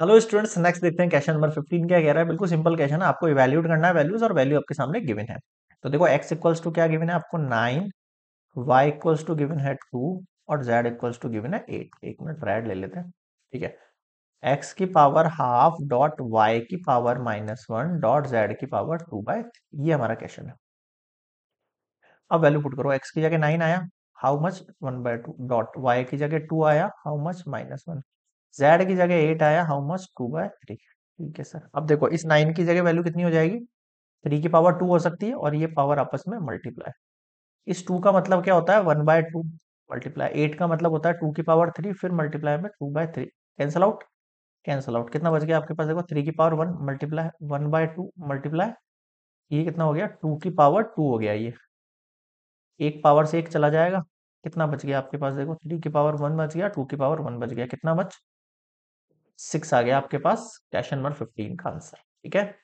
hello students next देखते हैं question number 15 क्या कह रहा है बिल्कुल सिंपल क्वेश्चन है आपको इवेल्यूट करना है वैल्यूज और वैल्यू आपके सामने गिवन है तो देखो एक्स इक्वल्स टू क्या गिवन है आपको nine y equals to given है टू और जेड इक्वल्स टू गिवन है एट एक मिनट रेड ले लेते हैं ठीक है एक्स की पावर हाफ डॉट वाई की power minus one dot z की पावर टू बाय ये हमारा क्वेश्चन है अब वैल्यू पुट करो एक्स की जगह नाइन आया how much one by two dot y की जगह टू आया how much minus one z की जगह एट आया how much two by three ठीक है सर अब देखो इस नाइन की जगह वैल्यू कितनी हो जाएगी थ्री की पावर टू हो सकती है और ये पावर आपस में मल्टीप्लाई इस टू का मतलब क्या होता है one by two multiply eight का मतलब होता है टू की पावर थ्री फिर मल्टीप्लाई में two by three cancel out cancel out कितना बच गया आपके पास देखो थ्री की power one multiply one by two multiply ये कितना हो गया टू की पावर टू हो गया ये एक पावर से एक चला जाएगा कितना बच गया आपके पास देखो थ्री की पावर वन बच गया टू की पावर वन बच गया कितना बच सिक्स आ गया आपके पास क्वेश्चन नंबर फिफ्टीन का आंसर ठीक है